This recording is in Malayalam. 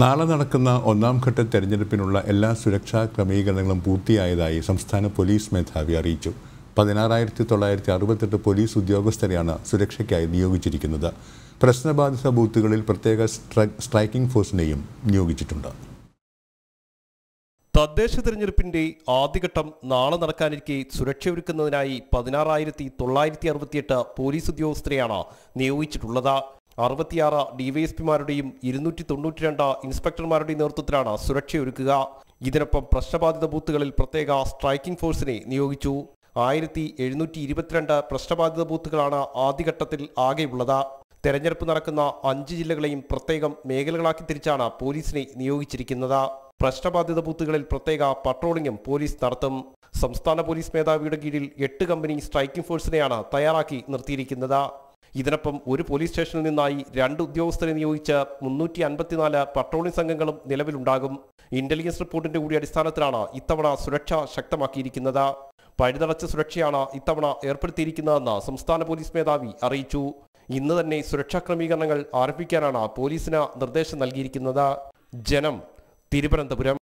നാളെ നടക്കുന്ന ഒന്നാം ഘട്ട തെരഞ്ഞെടുപ്പിനുള്ള എല്ലാ സുരക്ഷാ ക്രമീകരണങ്ങളും പൂർത്തിയായതായി സംസ്ഥാന പോലീസ് മേധാവി അറിയിച്ചു പതിനാറായിരത്തി തൊള്ളായിരത്തി അറുപത്തെട്ട് പോലീസ് ഉദ്യോഗസ്ഥരെയാണ് സുരക്ഷയ്ക്കായി നിയോഗിച്ചിരിക്കുന്നത് പ്രശ്നബാധിത ബൂത്തുകളിൽ പ്രത്യേക സ്ട്രൈക്കിംഗ് ഫോഴ്സിനെയും നിയോഗിച്ചിട്ടുണ്ട് തദ്ദേശ തെരഞ്ഞെടുപ്പിന്റെ ആദ്യഘട്ടം നാളെ നടക്കാനിരിക്കെ സുരക്ഷയൊരുക്കുന്നതിനായി പതിനാറായിരത്തി തൊള്ളായിരത്തി അറുപത്തിയെട്ട് പോലീസ് ഉദ്യോഗസ്ഥരെയാണ് നിയോഗിച്ചിട്ടുള്ളത് അറുപത്തിയാറ് ഡിവൈഎസ്പിമാരുടെയും ഇരുന്നൂറ്റി രണ്ട് ഇൻസ്പെക്ടർമാരുടെയും നേതൃത്വത്തിലാണ് സുരക്ഷയൊരുക്കുക ഇതിനൊപ്പം പ്രശ്നബാധിത ബൂത്തുകളിൽ പ്രത്യേക സ്ട്രൈക്കിംഗ് ഫോഴ്സിനെ നിയോഗിച്ചു ആയിരത്തി എഴുന്നൂറ്റി ഇരുപത്തിരണ്ട് പ്രശ്നബാധിത ബൂത്തുകളാണ് ആദ്യഘട്ടത്തിൽ ആകെയുള്ളത് തെരഞ്ഞെടുപ്പ് നടക്കുന്ന അഞ്ച് ജില്ലകളെയും പ്രത്യേകം മേഖലകളാക്കി തിരിച്ചാണ് പോലീസിനെ നിയോഗിച്ചിരിക്കുന്നത് പ്രശ്നബാധിത ബൂത്തുകളിൽ പ്രത്യേക പട്രോളിംഗും പോലീസ് നടത്തും സംസ്ഥാന പോലീസ് മേധാവിയുടെ കീഴിൽ എട്ട് കമ്പനി സ്ട്രൈക്കിംഗ് ഫോഴ്സിനെയാണ് തയ്യാറാക്കി നിർത്തിയിരിക്കുന്നത് ഇതിനൊപ്പം ഒരു പോലീസ് സ്റ്റേഷനിൽ നിന്നായി രണ്ട് ഉദ്യോഗസ്ഥരെ നിയോഗിച്ച മുന്നൂറ്റി അൻപത്തിനാല് പട്രോളിംഗ് സംഘങ്ങളും നിലവിലുണ്ടാകും ഇന്റലിജൻസ് റിപ്പോർട്ടിന്റെ കൂടി അടിസ്ഥാനത്തിലാണ് ഇത്തവണ സുരക്ഷ ശക്തമാക്കിയിരിക്കുന്നത് പഴുതടച്ച സുരക്ഷയാണ് ഇത്തവണ ഏർപ്പെടുത്തിയിരിക്കുന്നതെന്ന് സംസ്ഥാന പോലീസ് മേധാവി അറിയിച്ചു ഇന്ന് തന്നെ സുരക്ഷാ ക്രമീകരണങ്ങൾ ആരംഭിക്കാനാണ് പോലീസിന് നിർദ്ദേശം നൽകിയിരിക്കുന്നത് ജനം തിരുവനന്തപുരം